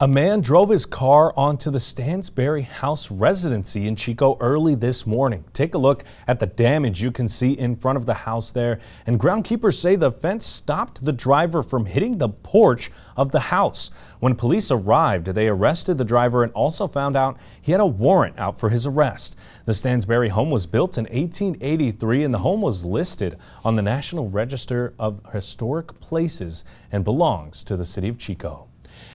A man drove his car onto the Stansberry House residency in Chico early this morning. Take a look at the damage you can see in front of the house there. And groundkeepers say the fence stopped the driver from hitting the porch of the house. When police arrived, they arrested the driver and also found out he had a warrant out for his arrest. The Stansberry home was built in 1883 and the home was listed on the National Register of Historic Places and belongs to the city of Chico.